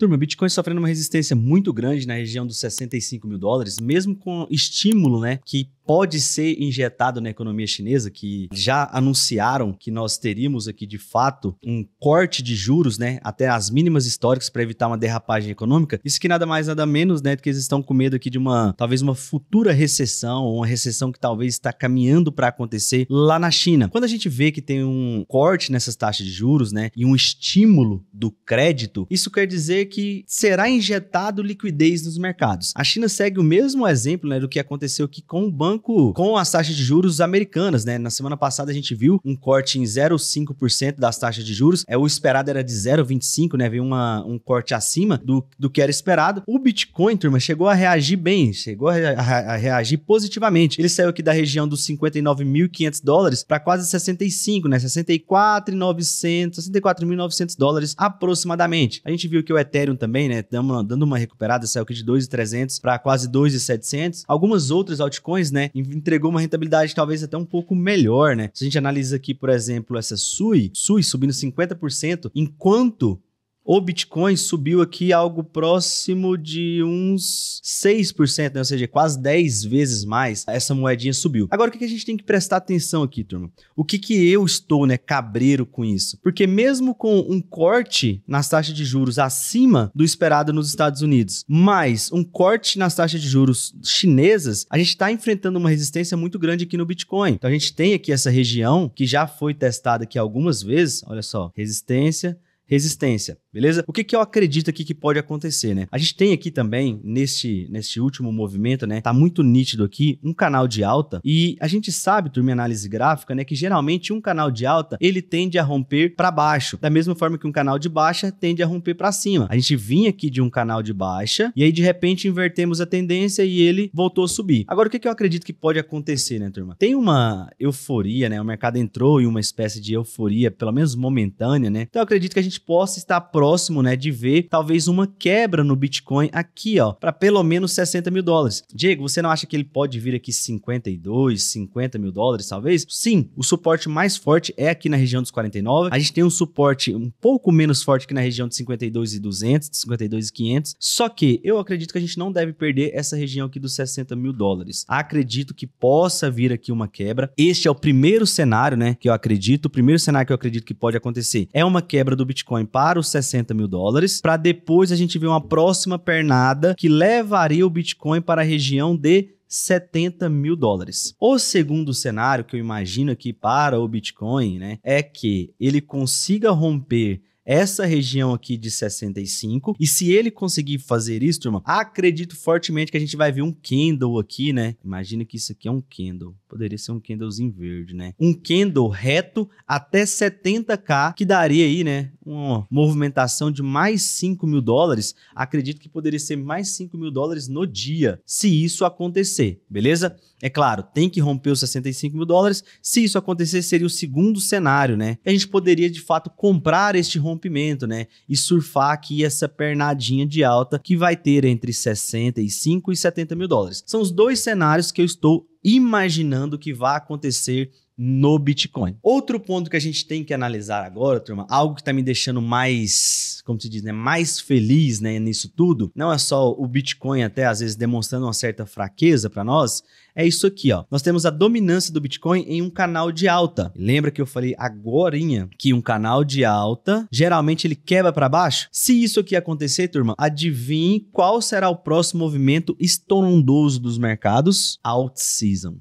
Turma, o Bitcoin sofrendo uma resistência muito grande na região dos 65 mil dólares, mesmo com estímulo, né, que pode ser injetado na economia chinesa, que já anunciaram que nós teríamos aqui de fato um corte de juros, né, até as mínimas históricas para evitar uma derrapagem econômica. Isso que nada mais nada menos, né, do que eles estão com medo aqui de uma talvez uma futura recessão, ou uma recessão que talvez está caminhando para acontecer lá na China. Quando a gente vê que tem um corte nessas taxas de juros, né, e um estímulo do crédito, isso quer dizer que será injetado liquidez nos mercados. A China segue o mesmo exemplo, né, do que aconteceu aqui com o banco banco com as taxas de juros americanas, né? Na semana passada a gente viu um corte em 0,5% das taxas de juros. É, o esperado era de 0,25, né? Veio uma, um corte acima do, do que era esperado. O Bitcoin, turma, chegou a reagir bem, chegou a, a, a reagir positivamente. Ele saiu aqui da região dos 59.500 dólares para quase 65, né? 64.900, dólares aproximadamente. A gente viu que o Ethereum também, né? dando uma recuperada, saiu aqui de 2.300 para quase 2.700. Algumas outras altcoins, né? né? Entregou uma rentabilidade talvez até um pouco melhor, né? Se a gente analisa aqui, por exemplo, essa SUI, SUI subindo 50%, enquanto o Bitcoin subiu aqui algo próximo de uns 6%, né? ou seja, quase 10 vezes mais essa moedinha subiu. Agora, o que a gente tem que prestar atenção aqui, turma? O que, que eu estou né, cabreiro com isso? Porque mesmo com um corte nas taxas de juros acima do esperado nos Estados Unidos, mais um corte nas taxas de juros chinesas, a gente está enfrentando uma resistência muito grande aqui no Bitcoin. Então, a gente tem aqui essa região que já foi testada aqui algumas vezes, olha só, resistência, resistência, beleza? O que, que eu acredito aqui que pode acontecer, né? A gente tem aqui também, neste, neste último movimento, né? Tá muito nítido aqui, um canal de alta e a gente sabe, turma, análise gráfica, né? Que geralmente um canal de alta, ele tende a romper para baixo, da mesma forma que um canal de baixa tende a romper para cima. A gente vinha aqui de um canal de baixa e aí de repente invertemos a tendência e ele voltou a subir. Agora, o que, que eu acredito que pode acontecer, né, turma? Tem uma euforia, né? O mercado entrou em uma espécie de euforia, pelo menos momentânea, né? Então eu acredito que a gente possa estar próximo, né, de ver talvez uma quebra no Bitcoin aqui, ó, para pelo menos 60 mil dólares. Diego, você não acha que ele pode vir aqui 52, 50 mil dólares, talvez? Sim, o suporte mais forte é aqui na região dos 49. A gente tem um suporte um pouco menos forte aqui na região de 52 e 200, de 52 e 500. Só que eu acredito que a gente não deve perder essa região aqui dos 60 mil dólares. Acredito que possa vir aqui uma quebra. Este é o primeiro cenário, né, que eu acredito. O primeiro cenário que eu acredito que pode acontecer é uma quebra do Bitcoin Bitcoin para os 60 mil dólares, para depois a gente ver uma próxima pernada que levaria o Bitcoin para a região de 70 mil dólares. O segundo cenário que eu imagino aqui para o Bitcoin né, é que ele consiga romper essa região aqui de 65. E se ele conseguir fazer isso, turma, acredito fortemente que a gente vai ver um candle aqui, né? Imagina que isso aqui é um candle. Poderia ser um candlezinho verde, né? Um candle reto até 70k, que daria aí, né? uma movimentação de mais 5 mil dólares, acredito que poderia ser mais 5 mil dólares no dia, se isso acontecer, beleza? É claro, tem que romper os 65 mil dólares. Se isso acontecer, seria o segundo cenário, né? A gente poderia de fato comprar este rompimento, né? E surfar aqui essa pernadinha de alta que vai ter entre 65 e 70 mil dólares. São os dois cenários que eu estou imaginando o que vai acontecer no Bitcoin. Outro ponto que a gente tem que analisar agora, turma, algo que está me deixando mais como se diz, né, mais feliz né, nisso tudo, não é só o Bitcoin até às vezes demonstrando uma certa fraqueza para nós, é isso aqui, ó. Nós temos a dominância do Bitcoin em um canal de alta. Lembra que eu falei agora que um canal de alta geralmente ele quebra para baixo? Se isso aqui acontecer, turma, adivinhe qual será o próximo movimento estrondoso dos mercados? Alt season,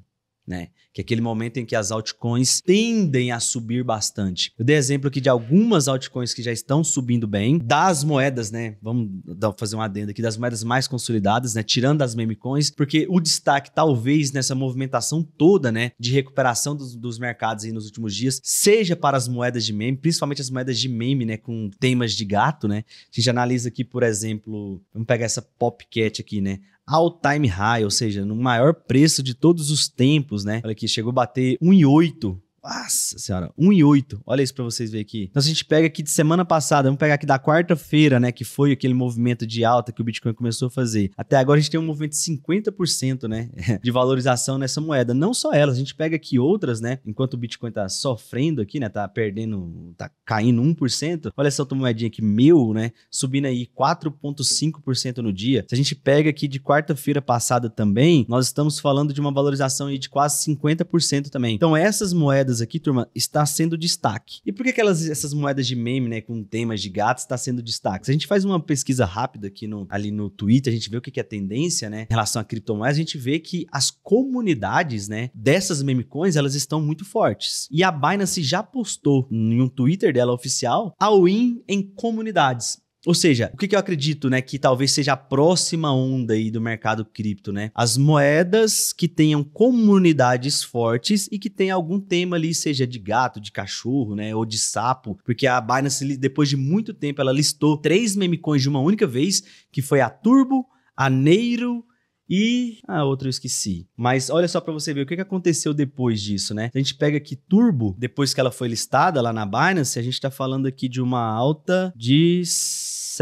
né? que é aquele momento em que as altcoins tendem a subir bastante. Eu dei exemplo aqui de algumas altcoins que já estão subindo bem, das moedas, né? Vamos fazer um adendo aqui, das moedas mais consolidadas, né? Tirando as meme coins, porque o destaque, talvez, nessa movimentação toda, né? De recuperação dos, dos mercados aí nos últimos dias, seja para as moedas de meme, principalmente as moedas de meme, né? Com temas de gato, né? A gente analisa aqui, por exemplo, vamos pegar essa Popcat aqui, né? all time high, ou seja, no maior preço de todos os tempos, né? Olha aqui, chegou a bater 1,8 nossa senhora, 1 e 8. Olha isso para vocês verem aqui. Então, se a gente pega aqui de semana passada, vamos pegar aqui da quarta-feira, né? Que foi aquele movimento de alta que o Bitcoin começou a fazer. Até agora a gente tem um movimento de 50%, né? De valorização nessa moeda. Não só ela, a gente pega aqui outras, né? Enquanto o Bitcoin tá sofrendo aqui, né? Tá perdendo, tá caindo 1%. Olha essa outra moedinha aqui, meu, né? Subindo aí 4,5% no dia. Se a gente pega aqui de quarta-feira passada também, nós estamos falando de uma valorização aí de quase 50% também. Então, essas moedas moedas aqui, turma, está sendo destaque. E por que aquelas, essas moedas de meme, né, com temas de gatos, está sendo destaque? Se a gente faz uma pesquisa rápida aqui no, ali no Twitter, a gente vê o que, é a tendência, né, em relação a criptomoedas, a gente vê que as comunidades, né, dessas meme coins, elas estão muito fortes. E a Binance já postou em um Twitter dela oficial a win em comunidades. Ou seja, o que, eu acredito, né, que talvez seja a próxima onda aí do mercado cripto, né? As moedas que tenham comunidades fortes e que tenham algum tema ali, seja de gato, de cachorro, né, ou de sapo, porque a Binance, depois de muito tempo, ela listou três memecoins de uma única vez, que foi a Turbo, a Neiro e a ah, outra eu esqueci. Mas olha só para você ver o que aconteceu depois disso, né? A gente pega aqui Turbo, depois que ela foi listada lá na Binance, a gente tá falando aqui de uma alta de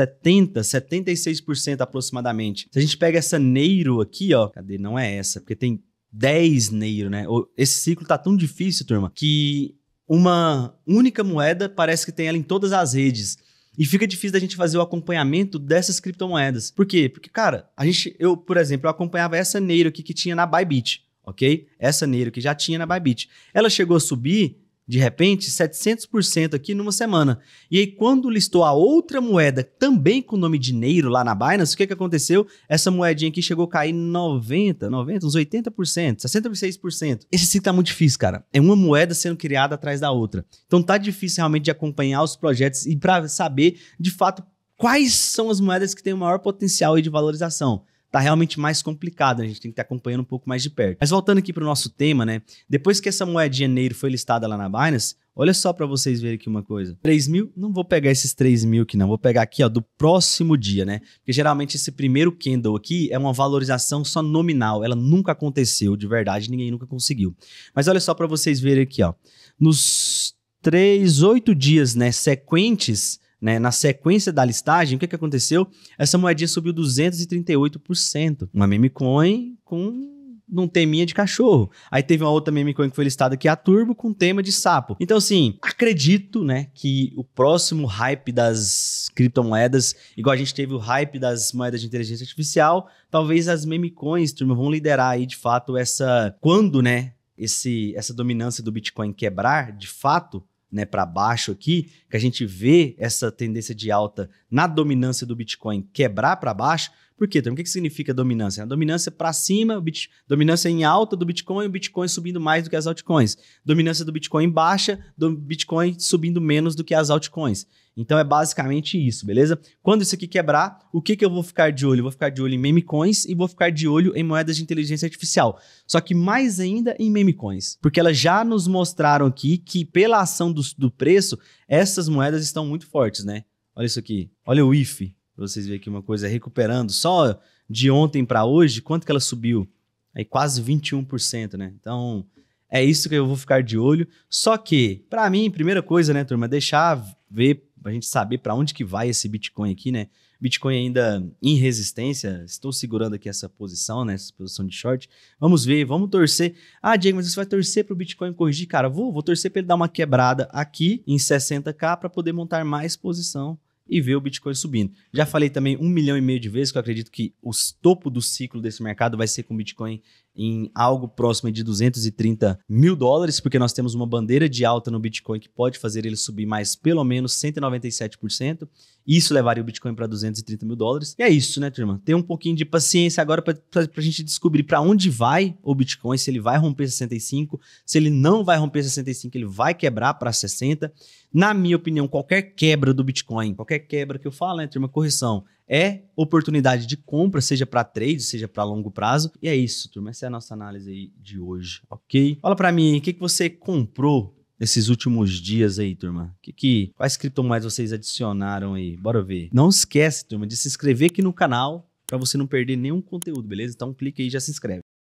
70, 76% aproximadamente. Se a gente pega essa Neiro aqui, ó, cadê? Não é essa, porque tem 10 Neiro, né? Esse ciclo tá tão difícil, turma, que uma única moeda parece que tem ela em todas as redes. E fica difícil da gente fazer o acompanhamento dessas criptomoedas. Por quê? Porque, cara, a gente, eu, por exemplo, eu acompanhava essa Neiro aqui que tinha na Bybit, ok? Essa Neiro que já tinha na Bybit. Ela chegou a subir de repente, 700% aqui numa semana. E aí, quando listou a outra moeda, também com o nome dinheiro lá na Binance, o que, que aconteceu? Essa moedinha aqui chegou a cair 90%, 90%, uns 80%, 66%. Esse ciclo tá muito difícil, cara. É uma moeda sendo criada atrás da outra. Então tá difícil realmente de acompanhar os projetos e para saber, de fato, quais são as moedas que têm o maior potencial de valorização tá realmente mais complicado, né? a gente tem que estar acompanhando um pouco mais de perto. Mas voltando aqui para o nosso tema, né? Depois que essa moedinha Neiro foi listada lá na Binance, olha só para vocês verem aqui uma coisa. 3 mil, não vou pegar esses 3 mil aqui não, vou pegar aqui ó, do próximo dia, né? Porque geralmente esse primeiro candle aqui é uma valorização só nominal, ela nunca aconteceu de verdade, ninguém nunca conseguiu. Mas olha só para vocês verem aqui, ó. Nos 3, 8 dias, né, sequentes, né? Na sequência da listagem, o que, que aconteceu? Essa moedinha subiu 238%. Uma meme coin com num teminha de cachorro. Aí teve uma outra meme coin que foi listada aqui, a Turbo, com tema de sapo. Então, assim, acredito, né, que o próximo hype das criptomoedas, igual a gente teve o hype das moedas de inteligência artificial, talvez as meme coins, turma, vão liderar aí, de fato, essa... Quando, né, esse, essa dominância do Bitcoin quebrar, de fato, né, para baixo aqui, que a gente vê essa tendência de alta na dominância do Bitcoin quebrar para baixo, por quê? Então, o que, que significa dominância? A dominância para cima, bit... dominância em alta do Bitcoin, o Bitcoin subindo mais do que as altcoins. Dominância do Bitcoin em baixa, do Bitcoin subindo menos do que as altcoins. Então é basicamente isso, beleza? Quando isso aqui quebrar, o que, que eu vou ficar de olho? Eu vou ficar de olho em meme coins e vou ficar de olho em moedas de inteligência artificial. Só que mais ainda em meme coins, porque elas já nos mostraram aqui que pela ação do, do preço, essas moedas estão muito fortes, né? Olha isso aqui, olha o Ife vocês verem aqui uma coisa, recuperando só de ontem para hoje, quanto que ela subiu? Aí quase 21%, né? Então, é isso que eu vou ficar de olho. Só que, para mim, primeira coisa, né, turma, deixar ver, a gente saber para onde que vai esse Bitcoin aqui, né? Bitcoin ainda em resistência, estou segurando aqui essa posição, né, essa posição de short. Vamos ver, vamos torcer. Ah, Diego, mas você vai torcer para o Bitcoin corrigir? Cara, vou, vou torcer para ele dar uma quebrada aqui em 60k para poder montar mais posição e ver o Bitcoin subindo. Já falei também um milhão e meio de vezes que eu acredito que o topo do ciclo desse mercado vai ser com Bitcoin em algo próximo de 230 mil dólares, porque nós temos uma bandeira de alta no Bitcoin que pode fazer ele subir mais pelo menos 197%. Isso levaria o Bitcoin para 230 mil dólares. E é isso, né, turma? Tem um pouquinho de paciência agora para a gente descobrir para onde vai o Bitcoin, se ele vai romper 65, se ele não vai romper 65, ele vai quebrar para 60. Na minha opinião, qualquer quebra do Bitcoin, qualquer quebra que eu falo, né, turma, correção, é oportunidade de compra, seja para trade, seja para longo prazo. E é isso, turma. Essa é a nossa análise aí de hoje, ok? Fala para mim, o que, que você comprou nesses últimos dias aí, turma? Que, que, quais criptomoedas vocês adicionaram aí? Bora ver. Não esquece, turma, de se inscrever aqui no canal para você não perder nenhum conteúdo, beleza? Então clica aí e já se inscreve.